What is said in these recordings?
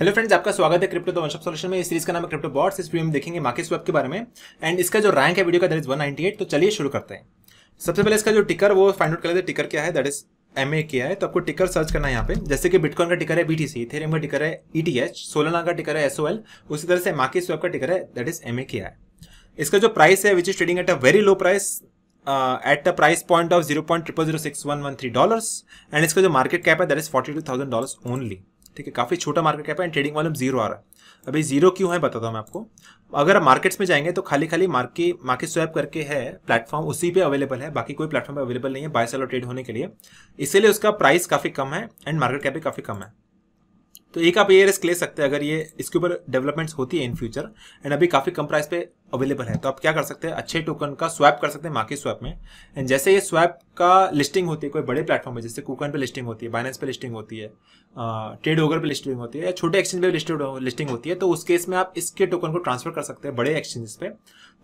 hello friends आपका स्वागत है क्रिप्टो वन शॉप में इस सीरीज का नाम है क्रिप्टो बॉट्स इस वीडियो में देखेंगे मार्केट स्वैप के बारे में एंड इसका जो रैंक है वीडियो का दैट इज 198 तो चलिए शुरू करते हैं सबसे पहले इसका जो टिकर वो फाइंड आउट कर लेते हैं टिकर क्या है दैट इज एम ए किया है तो आपको टिकर सर्च करना है यहाँ पे जैसे कि बिटकॉन का टिकर है बी टी सी का टिकर है ई टी एच सोलाना का टिकर है एस एल उसी तरह से मार्केट स्वैप का टिकर है दैट इज एम ए किया है इसका जो प्राइस है which is trading at a very low price at the price point of zero point triple zero six one one three dollars and इसका जो मार्केट कैप है that is forty two thousand dollars only ठीक है काफ़ी छोटा market cap है and trading volume zero आ रहा है अभी जीरो क्यों है बताता हूँ मैं आपको अगर आप मार्केट्स में जाएंगे तो खाली खाली मार्केट मार्केट स्वैप करके है प्लेटफॉर्म उसी पे अवेलेबल है बाकी कोई प्लेटफॉर्म पे अवेलेबल नहीं है बाय सेल और ट्रेड होने के लिए इसीलिए उसका प्राइस काफ़ी कम है एंड मार्केट कैप भी काफ़ी कम है तो एक आप रिस्क ले सकते हैं अगर ये इसके ऊपर डेवलपमेंट्स होती है इन फ्यूचर एंड अभी काफ़ी कम प्राइस पे अवेलेबल है तो आप क्या कर सकते हैं अच्छे टोकन का स्वैप कर सकते हैं मार्केट स्वैप में एंड जैसे ये स्वैप का लिस्टिंग होती है कोई बड़े प्लेटफॉर्म है जैसे कूकन पे लिस्टिंग होती है बाइनेंस पे लिस्टिंग होती है ट्रेड होगर पे लिस्टिंग होती है या छोटे एक्सचेंज पे लिस्टेड लिस्टिंग होती है तो उस केस में आप इसके टोकन को ट्रांसफर कर सकते हैं बड़े एक्सचेंजेस पे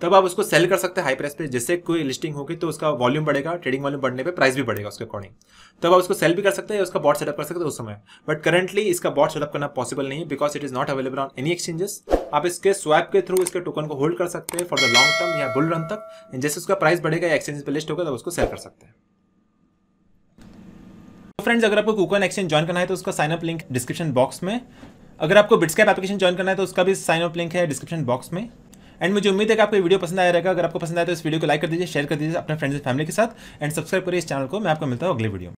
तब आप उसको सेल कर सकते हैं हाई प्राइस पे जैसे कोई लिस्टिंग होगी तो उसका वॉल्यूम बढ़ेगा ट्रेडिंग वॉल्यूम बढ़ने पर प्राइस भी बढ़ेगा उसके अकॉर्डिंग तब आप उसको सेल भी कर सकते हैं उसका बॉट सेटअप कर सकते हैं उस समय बट करेंटली इसका बॉट फिलअप करना पॉसिबल नहीं है because it is not available on any exchanges आप इसके स्वैप के थ्रू इसके टोकन को होल्ड कर सकते हैं फॉर द लॉन्ग टर्म या बुल रन तक जैसे उसका प्राइस बढ़ेगा एक्सचेंज पर लिस्ट होगा तो उसको सेल कर सकते हैं तो फ्रेंड्स अगर आपको कूकन एक्सचेंज ज्वाइन करना है तो उसका साइनअप लिंक डिस्क्रिप्शन बॉक्स में अगर आपको बिट्सकैप एप्लीकेशन ज्वाइन करना है तो उसका भी साइन अप लिंक है डिस्क्रिप्शन बॉक्स में एंड मुझे उम्मीद है कि आपको वीडियो पसंद आया रहेगा अगर आपको पसंद आया तो इस वीडियो को लाइक कर दीजिए शेयर कर दीजिए अपने फ्रेंड्स फैमिली के साथ एंड सब्सक्राइब करिए इस चैनल को मैं आपको मिलता हूँ अगले वीडियो